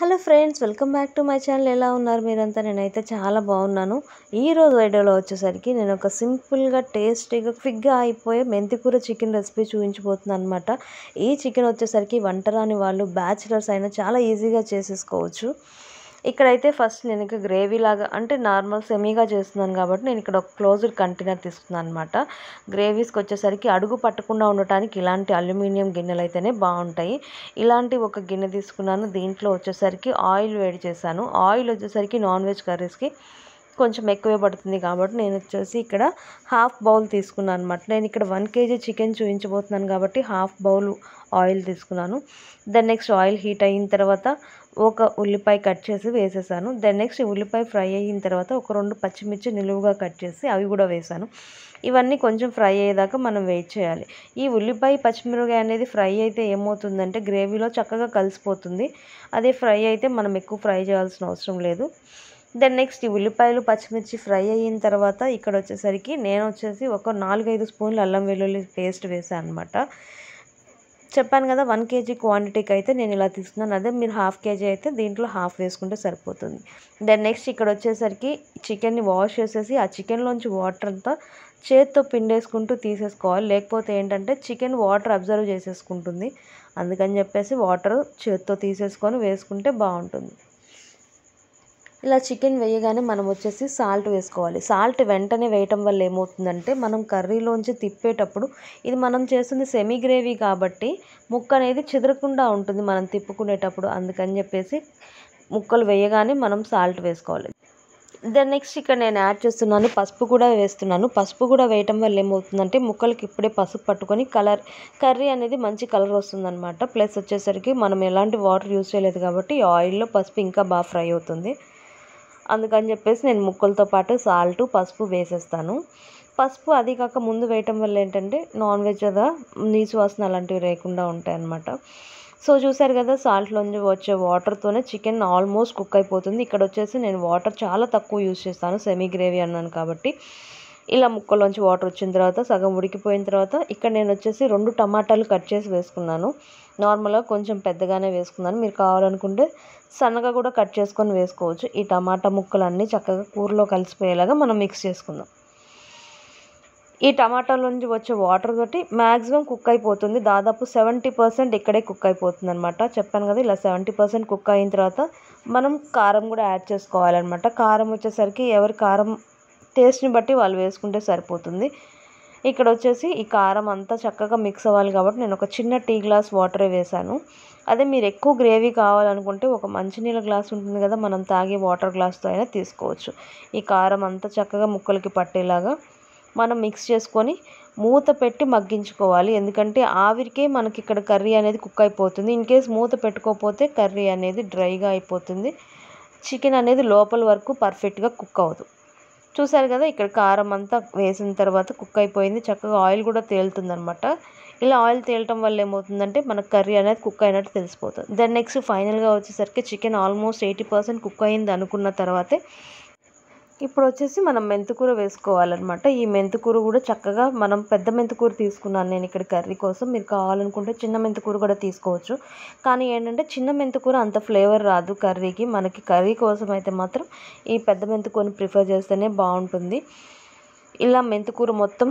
hello friends welcome back to my channel ఎలా ఉన్నారు మీరంతా నేనైతే చాలా బాగున్నాను ఈ రోజు వీడియోలో వచ్చేసరికి నేను ఒక సింపుల్గా టేస్టీగా క్విక్గా అయిపోయే మెంతికూర చికెన్ రెసిపీ చూపించబోతున్నాను అనమాట ఈ చికెన్ వచ్చేసరికి వంటరాని వాళ్ళు బ్యాచిలర్స్ అయినా చాలా ఈజీగా చేసేసుకోవచ్చు ఇక్కడైతే ఫస్ట్ నేను ఇక గ్రేవీ లాగా అంటే నార్మల్ సెమీగా చేస్తున్నాను కాబట్టి నేను ఇక్కడ ఒక క్లోజ్డ్ కంటైనర్ తీసుకున్నాను అనమాట గ్రేవీస్కి వచ్చేసరికి అడుగు పట్టకుండా ఉండటానికి ఇలాంటి అల్యూమినియం గిన్నెలు అయితేనే బాగుంటాయి ఇలాంటి ఒక గిన్నె తీసుకున్నాను దీంట్లో వచ్చేసరికి ఆయిల్ వేడి చేశాను ఆయిల్ వచ్చేసరికి నాన్ వెజ్ కర్రీస్కి కొంచెం ఎక్కువే పడుతుంది కాబట్టి నేను వచ్చేసి ఇక్కడ హాఫ్ బౌల్ తీసుకున్నాను అనమాట నేను ఇక్కడ వన్ కేజీ చికెన్ చూపించబోతున్నాను కాబట్టి హాఫ్ బౌల్ ఆయిల్ తీసుకున్నాను దెన్ నెక్స్ట్ ఆయిల్ హీట్ అయిన తర్వాత ఒక ఉల్లిపాయ కట్ చేసి వేసేసాను దెన్ నెక్స్ట్ ఉల్లిపాయ ఫ్రై అయిన తర్వాత ఒక రెండు పచ్చిమిర్చి నిలువుగా కట్ చేసి అవి కూడా వేసాను ఇవన్నీ కొంచెం ఫ్రై అయ్యేదాకా మనం వెయిట్ చేయాలి ఈ ఉల్లిపాయ పచ్చిమిరపకాయ అనేది ఫ్రై అయితే ఏమవుతుందంటే గ్రేవీలో చక్కగా కలిసిపోతుంది అదే ఫ్రై అయితే మనం ఎక్కువ ఫ్రై చేయాల్సిన అవసరం లేదు దెన్ నెక్స్ట్ ఈ ఉల్లిపాయలు పచ్చిమిర్చి ఫ్రై అయిన తర్వాత ఇక్కడ వచ్చేసరికి నేను వచ్చేసి ఒక నాలుగైదు స్పూన్లు అల్లం వెల్లుల్లి పేస్ట్ వేసాను అనమాట చెప్పాను కదా వన్ కేజీ క్వాంటిటీకి అయితే నేను ఇలా తీసుకున్నాను అదే మీరు హాఫ్ కేజీ అయితే దీంట్లో హాఫ్ వేసుకుంటే సరిపోతుంది దెన్ నెక్స్ట్ ఇక్కడ వచ్చేసరికి చికెన్ని వాష్ చేసేసి ఆ చికెన్లోంచి వాటర్ అంతా చేత్తో పిండేసుకుంటూ తీసేసుకోవాలి లేకపోతే ఏంటంటే చికెన్ వాటర్ అబ్జర్వ్ చేసేసుకుంటుంది అందుకని చెప్పేసి వాటర్ చేత్తో తీసేసుకొని వేసుకుంటే బాగుంటుంది ఇలా చికెన్ వేయగానే మనం వచ్చేసి సాల్ట్ వేసుకోవాలి సాల్ట్ వెంటనే వేయటం వల్ల ఏమవుతుందంటే మనం కర్రీలోంచి తిప్పేటప్పుడు ఇది మనం చేస్తుంది సెమీ గ్రేవీ కాబట్టి ముక్క అనేది చెదరకుండా ఉంటుంది మనం తిప్పుకునేటప్పుడు అందుకని చెప్పేసి ముక్కలు వేయగానే మనం సాల్ట్ వేసుకోవాలి దెన్ నెక్స్ట్ ఇక్కడ నేను యాడ్ చేస్తున్నాను పసుపు కూడా వేస్తున్నాను పసుపు కూడా వేయటం వల్ల ఏమవుతుందంటే ముక్కలకి ఇప్పుడే పసుపు పట్టుకొని కలర్ కర్రీ అనేది మంచి కలర్ వస్తుందన్నమాట ప్లస్ వచ్చేసరికి మనం ఎలాంటి వాటర్ యూజ్ చేయలేదు కాబట్టి ఆయిల్లో పసుపు ఇంకా బాగా ఫ్రై అవుతుంది అందుకని చెప్పేసి నేను ముక్కలతో పాటు సాల్ట్ పసుపు వేసేస్తాను పసుపు అది కాక ముందు వేయటం వల్ల ఏంటంటే నాన్ వెజ్ కదా నీసు వాసన అలాంటివి లేకుండా ఉంటాయి అన్నమాట సో చూసారు కదా సాల్ట్లోంచి వచ్చే వాటర్తోనే చికెన్ ఆల్మోస్ట్ కుక్ అయిపోతుంది ఇక్కడ వచ్చేసి నేను వాటర్ చాలా తక్కువ యూజ్ చేస్తాను సెమీ గ్రేవీ అన్నాను కాబట్టి ఇలా ముక్కలోంచి వాటర్ వచ్చిన తర్వాత సగం ఉడికిపోయిన తర్వాత ఇక్కడ నేను వచ్చేసి రెండు టమాటాలు కట్ చేసి వేసుకున్నాను నార్మల్గా కొంచెం పెద్దగానే వేసుకున్నాను మీరు కావాలనుకుంటే సన్నగా కూడా కట్ చేసుకొని వేసుకోవచ్చు ఈ టమాటా ముక్కలన్నీ చక్కగా కూరలో కలిసిపోయేలాగా మనం మిక్స్ చేసుకుందాం ఈ టమాటాల నుంచి వచ్చే వాటర్ తోటి మ్యాక్సిమం కుక్ అయిపోతుంది దాదాపు సెవెంటీ పర్సెంట్ ఇక్కడే కుక్ అయిపోతుంది అనమాట చెప్పాను కదా ఇలా సెవెంటీ పర్సెంట్ కుక్ అయిన తర్వాత మనం కారం కూడా యాడ్ చేసుకోవాలన్నమాట కారం వచ్చేసరికి ఎవరి కారం టేస్ట్ని బట్టి వాళ్ళు వేసుకుంటే సరిపోతుంది ఇక్కడ వచ్చేసి ఈ కారం అంతా చక్కగా మిక్స్ అవ్వాలి కాబట్టి నేను ఒక చిన్న టీ గ్లాస్ వాటర్ వేసాను అదే మీరు ఎక్కువ గ్రేవీ కావాలనుకుంటే ఒక మంచినీళ్ళ గ్లాస్ ఉంటుంది కదా మనం తాగే వాటర్ గ్లాస్తో అయినా తీసుకోవచ్చు ఈ కారం అంతా చక్కగా ముక్కలకి పట్టేలాగా మనం మిక్స్ చేసుకొని మూత పెట్టి మగ్గించుకోవాలి ఎందుకంటే ఆవిరికే మనకి ఇక్కడ కర్రీ అనేది కుక్ అయిపోతుంది ఇన్ కేస్ మూత పెట్టుకోకపోతే కర్రీ అనేది డ్రైగా అయిపోతుంది చికెన్ అనేది లోపల వరకు పర్ఫెక్ట్గా కుక్ అవ్వదు చూసారు కదా ఇక్కడ కారం అంతా వేసిన తర్వాత కుక్ అయిపోయింది చక్కగా ఆయిల్ కూడా తేలుతుంది అనమాట ఇలా ఆయిల్ తేలటం వల్ల ఏమవుతుందంటే మన కర్రీ అనేది కుక్ అయినట్టు తెలిసిపోతుంది దెన్ నెక్స్ట్ ఫైనల్గా వచ్చేసరికి chicken almost eighty percent cook అయింది అనుకున్న తర్వాతే ఇప్పుడు వచ్చేసి మనం మెంతికూర వేసుకోవాలన్నమాట ఈ మెంతికూర కూడా చక్కగా మనం పెద్ద మెంతికూర తీసుకున్నాను నేను ఇక్కడ కర్రీ కోసం మీరు కావాలనుకుంటే చిన్న మెంతికూర కూడా తీసుకోవచ్చు కానీ ఏంటంటే చిన్న మెంతుకూర అంత ఫ్లేవర్ రాదు కర్రీకి మనకి కర్రీ కోసం అయితే మాత్రం ఈ పెద్ద మెంతికూరని ప్రిఫర్ చేస్తేనే బాగుంటుంది ఇలా మెంతికూర మొత్తం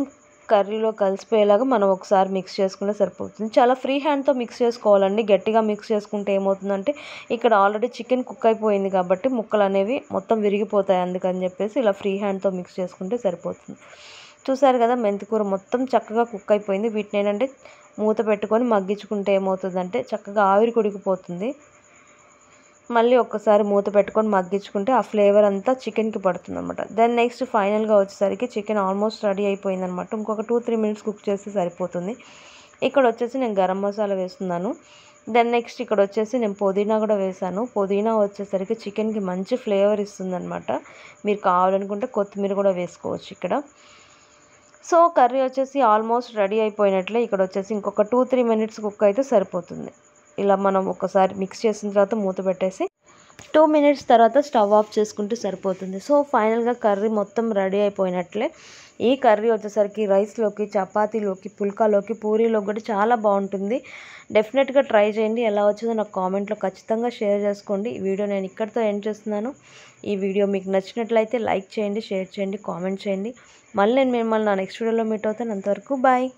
కర్రీలో కలిసిపోయేలాగా మనం ఒకసారి మిక్స్ చేసుకుంటే సరిపోతుంది చాలా ఫ్రీ హ్యాండ్తో మిక్స్ చేసుకోవాలండి గట్టిగా మిక్స్ చేసుకుంటే ఏమవుతుందంటే ఇక్కడ ఆల్రెడీ చికెన్ కుక్ అయిపోయింది కాబట్టి ముక్కలు అనేవి మొత్తం విరిగిపోతాయి అందుకని చెప్పేసి ఇలా ఫ్రీ హ్యాండ్తో మిక్స్ చేసుకుంటే సరిపోతుంది చూసారు కదా మెంతికూర మొత్తం చక్కగా కుక్ అయిపోయింది వీటిని ఏంటంటే మూత పెట్టుకొని మగ్గించుకుంటే ఏమవుతుందంటే చక్కగా ఆవిరి కుడికిపోతుంది మళ్ళీ ఒక్కసారి మూత పెట్టుకొని మగ్గించుకుంటే ఆ ఫ్లేవర్ అంతా చికెన్కి పడుతుంది అనమాట దెన్ నెక్స్ట్ ఫైనల్గా వచ్చేసరికి చికెన్ ఆల్మోస్ట్ రెడీ అయిపోయింది అనమాట ఇంకొక టూ త్రీ మినిట్స్ కుక్ చేస్తే సరిపోతుంది ఇక్కడ వచ్చేసి నేను గరం మసాలా వేస్తున్నాను దెన్ నెక్స్ట్ ఇక్కడ వచ్చేసి నేను పుదీనా కూడా వేసాను పుదీనా వచ్చేసరికి చికెన్కి మంచి ఫ్లేవర్ ఇస్తుందనమాట మీరు కావాలనుకుంటే కొత్తిమీర కూడా వేసుకోవచ్చు ఇక్కడ సో కర్రీ వచ్చేసి ఆల్మోస్ట్ రెడీ అయిపోయినట్లే ఇక్కడ వచ్చేసి ఇంకొక టూ త్రీ మినిట్స్ కుక్ అయితే సరిపోతుంది ఇలా మనం ఒకసారి మిక్స్ చేసిన తర్వాత మూత పెట్టేసి టూ మినిట్స్ తర్వాత స్టవ్ ఆఫ్ చేసుకుంటే సరిపోతుంది సో ఫైనల్గా కర్రీ మొత్తం రెడీ అయిపోయినట్లే ఈ కర్రీ వచ్చేసరికి రైస్లోకి చపాతీలోకి పుల్కాలోకి పూరీలోకి కూడా చాలా బాగుంటుంది డెఫినెట్గా ట్రై చేయండి ఎలా వచ్చిందో నాకు కామెంట్లో ఖచ్చితంగా షేర్ చేసుకోండి ఈ వీడియో నేను ఇక్కడితో ఎండ్ చేస్తున్నాను ఈ వీడియో మీకు నచ్చినట్లయితే లైక్ చేయండి షేర్ చేయండి కామెంట్ చేయండి మళ్ళీ నేను మిమ్మల్ని నా నెక్స్ట్ వీడియోలో మీట్ అవుతాను అంతవరకు బాయ్